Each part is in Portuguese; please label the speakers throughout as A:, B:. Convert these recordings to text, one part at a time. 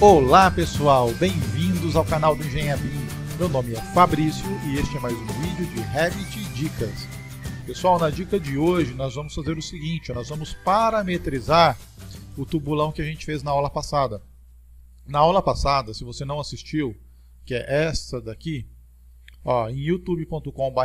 A: Olá pessoal, bem-vindos ao canal do Engenhabim. Meu nome é Fabrício e este é mais um vídeo de Revit Dicas. Pessoal, na dica de hoje nós vamos fazer o seguinte, nós vamos parametrizar o tubulão que a gente fez na aula passada. Na aula passada, se você não assistiu, que é essa daqui, ó, em youtube.com.br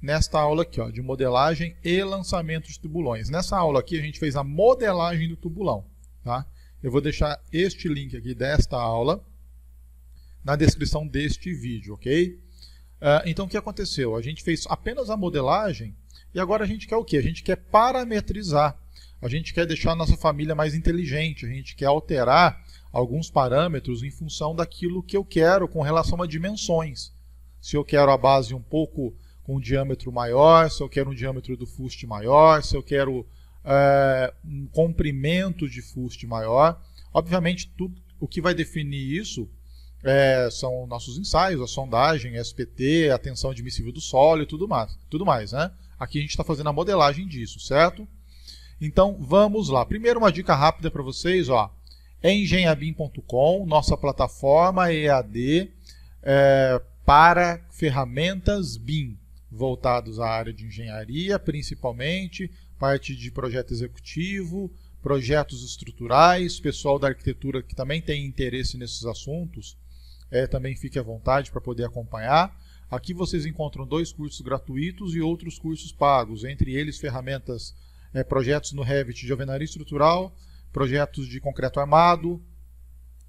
A: nesta aula aqui, ó, de modelagem e lançamento de tubulões. Nessa aula aqui a gente fez a modelagem do tubulão, tá? Eu vou deixar este link aqui desta aula na descrição deste vídeo, ok? Uh, então, o que aconteceu? A gente fez apenas a modelagem e agora a gente quer o quê? A gente quer parametrizar. A gente quer deixar a nossa família mais inteligente, a gente quer alterar alguns parâmetros em função daquilo que eu quero com relação a dimensões. Se eu quero a base um pouco com um diâmetro maior, se eu quero um diâmetro do fuste maior, se eu quero é, um comprimento de fuste maior. Obviamente, tudo, o que vai definir isso é, são nossos ensaios, a sondagem, SPT, a tensão admissível do solo e tudo mais. Tudo mais né? Aqui a gente está fazendo a modelagem disso, certo? Então vamos lá. Primeiro uma dica rápida para vocês, ó. É engenhabim.com, nossa plataforma EAD é, para ferramentas BIM, voltados à área de engenharia, principalmente parte de projeto executivo, projetos estruturais, pessoal da arquitetura que também tem interesse nesses assuntos, é, também fique à vontade para poder acompanhar. Aqui vocês encontram dois cursos gratuitos e outros cursos pagos, entre eles ferramentas, é, projetos no Revit de alvenaria estrutural, projetos de concreto armado,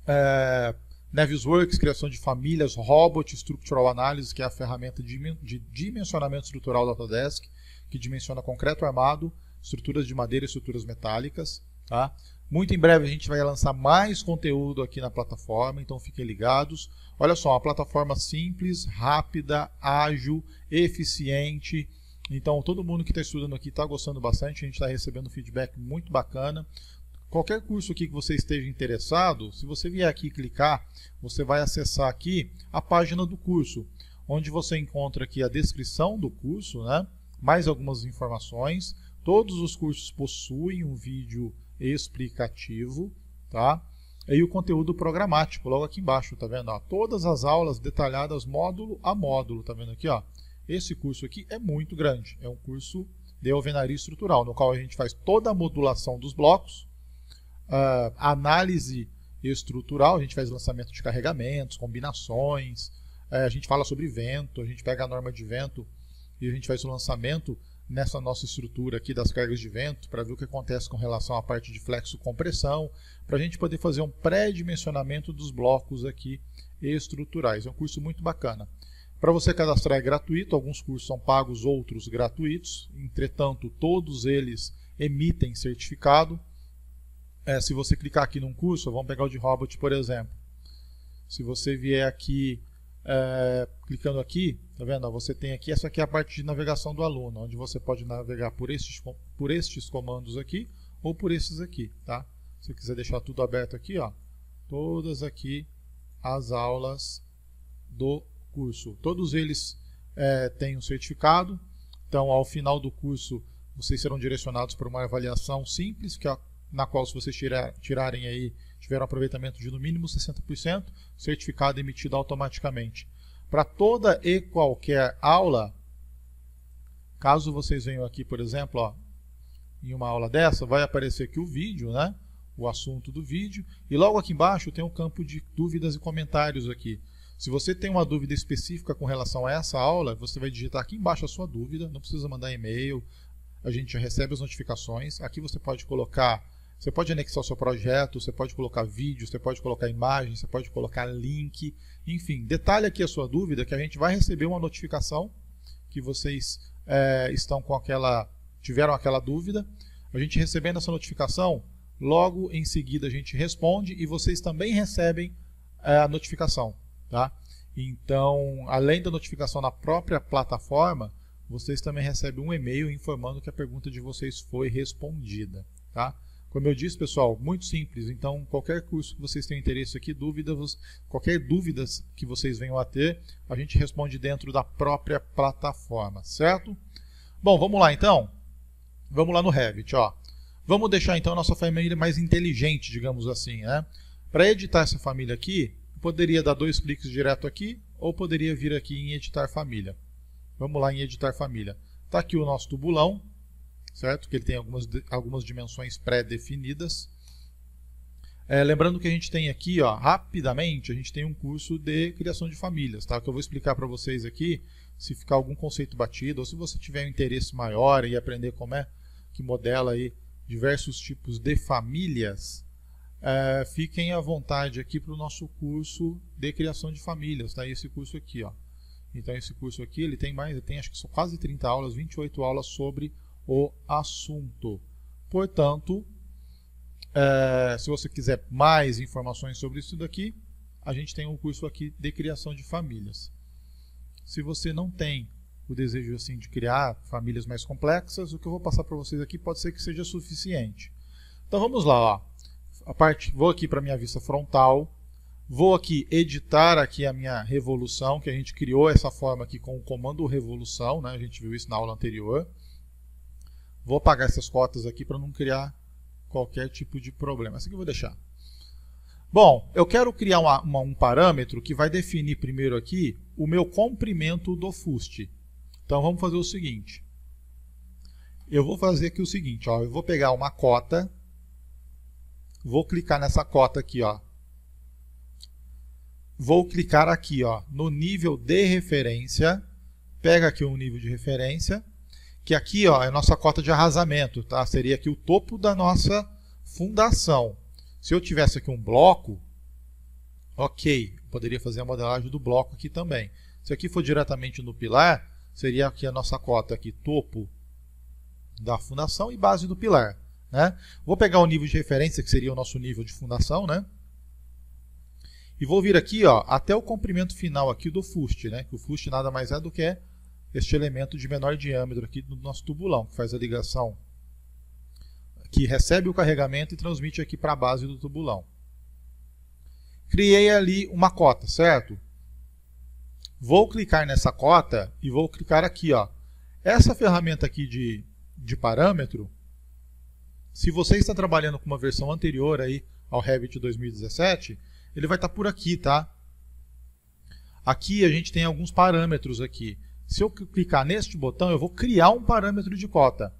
A: é, Navisworks, criação de famílias, Robot, Structural Analysis, que é a ferramenta de, de dimensionamento estrutural da Autodesk, que dimensiona concreto armado, estruturas de madeira e estruturas metálicas. Tá? Muito em breve a gente vai lançar mais conteúdo aqui na plataforma, então fiquem ligados. Olha só, uma plataforma simples, rápida, ágil, eficiente. Então todo mundo que está estudando aqui está gostando bastante, a gente está recebendo feedback muito bacana. Qualquer curso aqui que você esteja interessado, se você vier aqui clicar, você vai acessar aqui a página do curso, onde você encontra aqui a descrição do curso, né? mais algumas informações. Todos os cursos possuem um vídeo explicativo, tá? E o conteúdo programático, logo aqui embaixo, tá vendo? Ó, todas as aulas detalhadas módulo a módulo, tá vendo aqui, ó? Esse curso aqui é muito grande, é um curso de alvenaria estrutural, no qual a gente faz toda a modulação dos blocos, ah, análise estrutural, a gente faz lançamento de carregamentos, combinações, eh, a gente fala sobre vento, a gente pega a norma de vento e a gente faz o lançamento nessa nossa estrutura aqui das cargas de vento para ver o que acontece com relação à parte de flexo compressão, para a gente poder fazer um pré-dimensionamento dos blocos aqui estruturais. É um curso muito bacana. Para você cadastrar é gratuito, alguns cursos são pagos, outros gratuitos, entretanto, todos eles emitem certificado. É, se você clicar aqui num curso, vamos pegar o de Robot, por exemplo. Se você vier aqui, é, clicando aqui, Tá vendo? Você tem aqui, essa aqui é a parte de navegação do aluno, onde você pode navegar por estes, por estes comandos aqui ou por esses aqui, tá? Se você quiser deixar tudo aberto aqui, ó, todas aqui as aulas do curso. Todos eles é, têm um certificado, então ao final do curso vocês serão direcionados para uma avaliação simples, que é, na qual se vocês tirar, tirarem aí, tiver um aproveitamento de no mínimo 60%, certificado emitido automaticamente. Para toda e qualquer aula, caso vocês venham aqui, por exemplo, ó, em uma aula dessa, vai aparecer aqui o vídeo, né? o assunto do vídeo, e logo aqui embaixo tem um campo de dúvidas e comentários aqui. Se você tem uma dúvida específica com relação a essa aula, você vai digitar aqui embaixo a sua dúvida, não precisa mandar e-mail, a gente recebe as notificações. Aqui você pode colocar você pode anexar o seu projeto, você pode colocar vídeo, você pode colocar imagem, você pode colocar link, enfim, detalhe aqui a sua dúvida que a gente vai receber uma notificação que vocês é, estão com aquela tiveram aquela dúvida. A gente recebendo essa notificação, logo em seguida a gente responde e vocês também recebem é, a notificação, tá? Então, além da notificação na própria plataforma, vocês também recebem um e-mail informando que a pergunta de vocês foi respondida, tá? Como eu disse, pessoal, muito simples. Então, qualquer curso que vocês tenham interesse aqui, dúvidas, qualquer dúvida que vocês venham a ter, a gente responde dentro da própria plataforma, certo? Bom, vamos lá então. Vamos lá no Revit, ó. Vamos deixar então a nossa família mais inteligente, digamos assim, né? Para editar essa família aqui, eu poderia dar dois cliques direto aqui ou poderia vir aqui em editar família. Vamos lá em editar família. Tá aqui o nosso tubulão, certo? Que ele tem algumas, algumas dimensões pré-definidas. É, lembrando que a gente tem aqui, ó, rapidamente, a gente tem um curso de criação de famílias, tá? Que eu vou explicar para vocês aqui, se ficar algum conceito batido, ou se você tiver um interesse maior e aprender como é que modela aí diversos tipos de famílias, é, fiquem à vontade aqui para o nosso curso de criação de famílias, tá? Esse curso aqui, ó. Então esse curso aqui, ele tem mais, ele tem acho que são quase 30 aulas, 28 aulas sobre o assunto. Portanto, é, se você quiser mais informações sobre isso daqui, a gente tem um curso aqui de criação de famílias. Se você não tem o desejo assim de criar famílias mais complexas, o que eu vou passar para vocês aqui pode ser que seja suficiente. Então vamos lá, ó. A parte, vou aqui para minha vista frontal, vou aqui editar aqui a minha revolução, que a gente criou essa forma aqui com o comando revolução, né? A gente viu isso na aula anterior. Vou pagar essas cotas aqui para não criar qualquer tipo de problema. Essa aqui eu vou deixar. Bom, eu quero criar uma, uma, um parâmetro que vai definir primeiro aqui o meu comprimento do fuste. Então vamos fazer o seguinte. Eu vou fazer aqui o seguinte, ó, eu vou pegar uma cota, vou clicar nessa cota aqui, ó. Vou clicar aqui, ó, no nível de referência, pega aqui um nível de referência que aqui ó, é a nossa cota de arrasamento, tá? seria aqui o topo da nossa fundação. Se eu tivesse aqui um bloco, ok, poderia fazer a modelagem do bloco aqui também. Se aqui for diretamente no pilar, seria aqui a nossa cota aqui, topo da fundação e base do pilar. Né? Vou pegar o nível de referência, que seria o nosso nível de fundação, né? e vou vir aqui ó, até o comprimento final aqui do fuste, né? que o fuste nada mais é do que este elemento de menor diâmetro aqui do nosso tubulão, que faz a ligação, que recebe o carregamento e transmite aqui para a base do tubulão. Criei ali uma cota, certo? Vou clicar nessa cota e vou clicar aqui. Ó. Essa ferramenta aqui de, de parâmetro, se você está trabalhando com uma versão anterior aí ao Revit 2017, ele vai estar tá por aqui, tá? Aqui a gente tem alguns parâmetros aqui. Se eu clicar neste botão, eu vou criar um parâmetro de cota.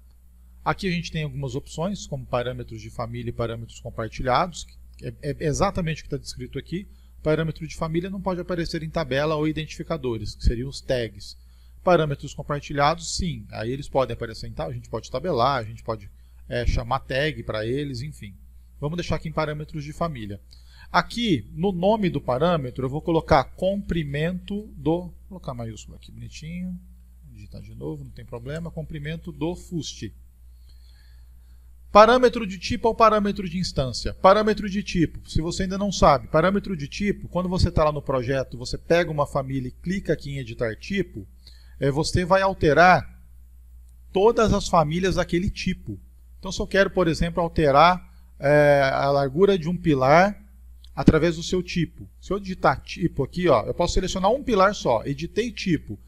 A: Aqui a gente tem algumas opções, como parâmetros de família e parâmetros compartilhados. que é, é exatamente o que está descrito aqui. Parâmetro de família não pode aparecer em tabela ou identificadores, que seriam os tags. Parâmetros compartilhados, sim. Aí eles podem aparecer em tabela, a gente pode tabelar, a gente pode é, chamar tag para eles, enfim. Vamos deixar aqui em parâmetros de família. Aqui, no nome do parâmetro, eu vou colocar comprimento do... Vou colocar maiúsculo aqui, bonitinho. Vou digitar de novo, não tem problema. Comprimento do FUST. Parâmetro de tipo ou parâmetro de instância? Parâmetro de tipo, se você ainda não sabe, parâmetro de tipo, quando você está lá no projeto, você pega uma família e clica aqui em editar tipo, é, você vai alterar todas as famílias daquele tipo. Então, se eu quero, por exemplo, alterar é, a largura de um pilar através do seu tipo. Se eu digitar tipo aqui, ó, eu posso selecionar um pilar só, editei tipo,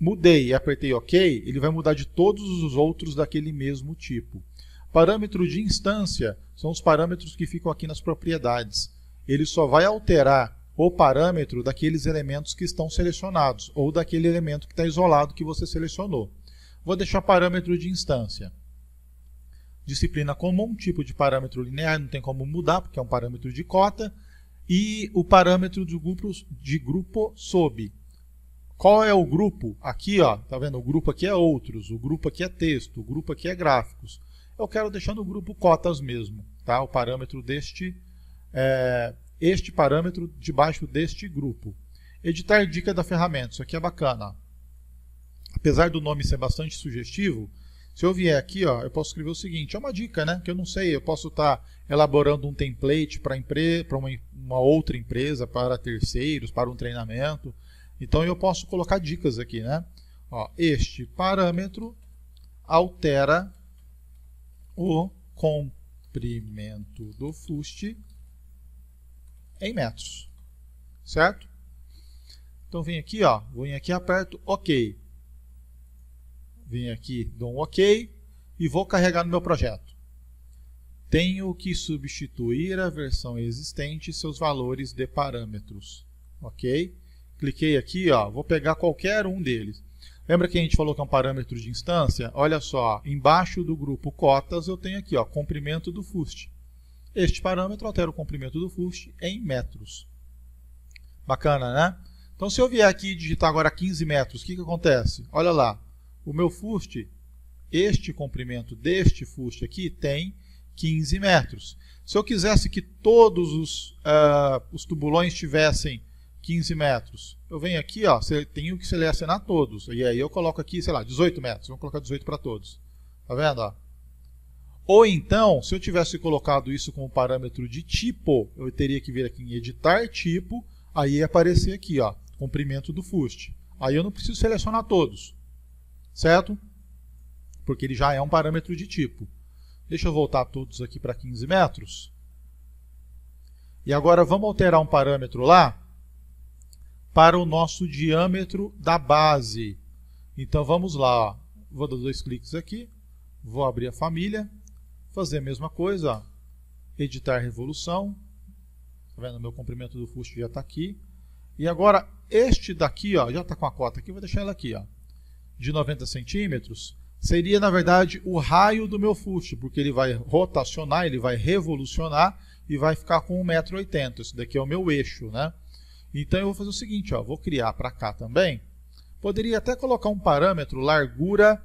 A: mudei e apertei OK, ele vai mudar de todos os outros daquele mesmo tipo. Parâmetro de instância são os parâmetros que ficam aqui nas propriedades. Ele só vai alterar o parâmetro daqueles elementos que estão selecionados ou daquele elemento que está isolado que você selecionou. Vou deixar parâmetro de instância disciplina comum, tipo de parâmetro linear, não tem como mudar, porque é um parâmetro de cota, e o parâmetro de grupo, de grupo sob. Qual é o grupo? Aqui, ó, tá vendo? O grupo aqui é outros, o grupo aqui é texto, o grupo aqui é gráficos. Eu quero deixar no grupo cotas mesmo, tá? O parâmetro deste, é, este parâmetro debaixo deste grupo. Editar dica da ferramenta, isso aqui é bacana. Apesar do nome ser bastante sugestivo, se eu vier aqui, ó, eu posso escrever o seguinte: é uma dica, né? Que eu não sei, eu posso estar tá elaborando um template para empre... uma, uma outra empresa, para terceiros, para um treinamento. Então eu posso colocar dicas aqui, né? Ó, este parâmetro altera o comprimento do fuste em metros, certo? Então vem aqui, ó, vou aqui aperto OK vim aqui, dou um OK e vou carregar no meu projeto. Tenho que substituir a versão existente e seus valores de parâmetros. OK? Cliquei aqui, ó, vou pegar qualquer um deles. Lembra que a gente falou que é um parâmetro de instância? Olha só, embaixo do grupo cotas eu tenho aqui, ó, comprimento do FUST. Este parâmetro altera o comprimento do FUST em metros. Bacana, né? Então, se eu vier aqui e digitar agora 15 metros, o que, que acontece? Olha lá, o meu fuste, este comprimento deste fuste aqui, tem 15 metros. Se eu quisesse que todos os, uh, os tubulões tivessem 15 metros, eu venho aqui, ó, tenho que selecionar todos. E aí eu coloco aqui, sei lá, 18 metros. Vamos colocar 18 para todos. Tá vendo? Ó? Ou então, se eu tivesse colocado isso como parâmetro de tipo, eu teria que vir aqui em editar tipo, aí ia aparecer aqui, ó, comprimento do fuste. Aí eu não preciso selecionar todos certo? Porque ele já é um parâmetro de tipo. Deixa eu voltar todos aqui para 15 metros. E agora vamos alterar um parâmetro lá para o nosso diâmetro da base. Então vamos lá, ó. vou dar dois cliques aqui, vou abrir a família, fazer a mesma coisa, ó. editar revolução, tá vendo? meu comprimento do fuste já está aqui. E agora este daqui ó, já está com a cota aqui, vou deixar ela aqui. Ó de 90 centímetros seria, na verdade, o raio do meu fuste, porque ele vai rotacionar, ele vai revolucionar e vai ficar com 1,80m. Isso daqui é o meu eixo, né? Então eu vou fazer o seguinte, ó, vou criar para cá também. Poderia até colocar um parâmetro largura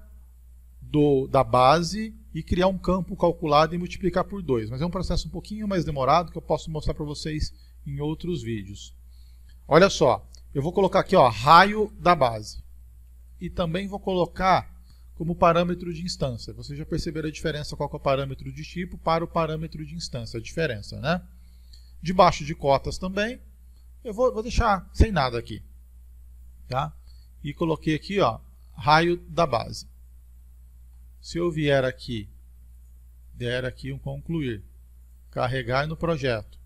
A: do, da base e criar um campo calculado e multiplicar por 2. Mas é um processo um pouquinho mais demorado que eu posso mostrar para vocês em outros vídeos. Olha só, eu vou colocar aqui ó, raio da base e também vou colocar como parâmetro de instância. Vocês já perceberam a diferença qual é o parâmetro de tipo para o parâmetro de instância, a diferença, né? Debaixo de cotas também, eu vou, vou deixar sem nada aqui, tá? E coloquei aqui, ó, raio da base. Se eu vier aqui, der aqui um concluir, carregar no projeto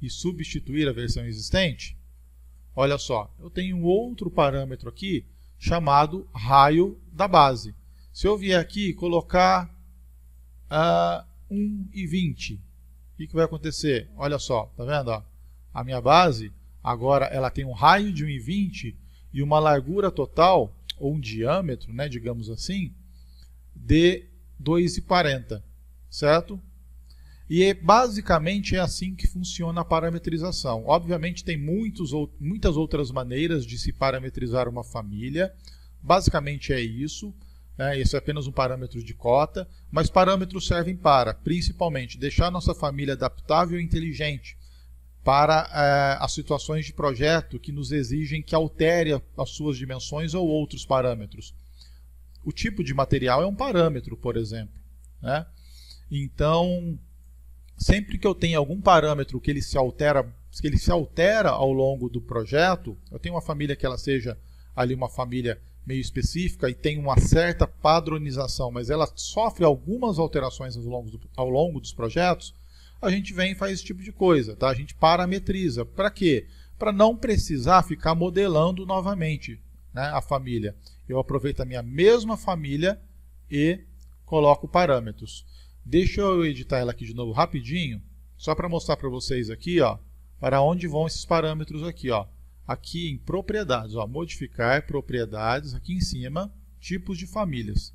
A: e substituir a versão existente, olha só, eu tenho outro parâmetro aqui chamado raio da base. Se eu vier aqui colocar uh, ah, 1 e 20, o que, que, vai acontecer? Olha só, tá vendo? Ó? A minha base agora ela tem um raio de 1 e 20 e uma largura total, ou um diâmetro, né, digamos assim, de 2,40, certo? E é, basicamente é assim que funciona a parametrização. Obviamente tem muitos, ou, muitas outras maneiras de se parametrizar uma família. Basicamente é isso. Né? Esse é apenas um parâmetro de cota, mas parâmetros servem para, principalmente, deixar nossa família adaptável e inteligente para eh, as situações de projeto que nos exigem que altere as suas dimensões ou outros parâmetros. O tipo de material é um parâmetro, por exemplo. Né? Então, sempre que eu tenho algum parâmetro que ele se altera, que ele se altera ao longo do projeto, eu tenho uma família que ela seja ali uma família meio específica e tem uma certa padronização, mas ela sofre algumas alterações ao longo, do, ao longo dos projetos, a gente vem e faz esse tipo de coisa, tá? A gente parametriza. Para quê? Para não precisar ficar modelando novamente né, a família. Eu aproveito a minha mesma família e coloco parâmetros. Deixa eu editar ela aqui de novo rapidinho, só para mostrar para vocês aqui, ó, para onde vão esses parâmetros aqui, ó. Aqui em propriedades, ó, modificar propriedades, aqui em cima, tipos de famílias.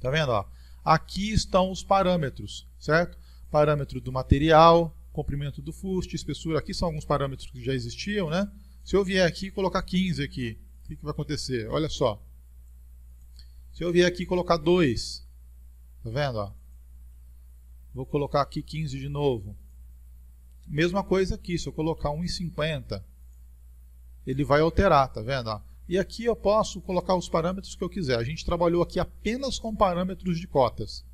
A: Tá vendo, ó? Aqui estão os parâmetros, certo? Parâmetro do material, comprimento do fuste, espessura, aqui são alguns parâmetros que já existiam, né? Se eu vier aqui e colocar 15 aqui, o que, que vai acontecer? Olha só. Se eu vier aqui e colocar 2, tá vendo, ó? Vou colocar aqui 15 de novo. Mesma coisa aqui, se eu colocar 1,50, ele vai alterar, tá vendo? E aqui eu posso colocar os parâmetros que eu quiser. A gente trabalhou aqui apenas com parâmetros de cotas.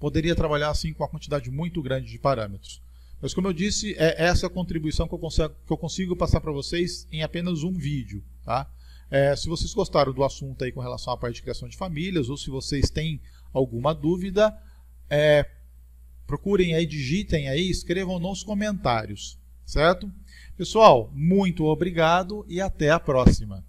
A: Poderia trabalhar assim com uma quantidade muito grande de parâmetros. Mas como eu disse, é essa contribuição que eu consigo, que eu consigo passar para vocês em apenas um vídeo. Tá? É, se vocês gostaram do assunto aí com relação à parte de criação de famílias, ou se vocês têm alguma dúvida, é, procurem aí, digitem aí, escrevam nos comentários, certo? Pessoal, muito obrigado e até a próxima.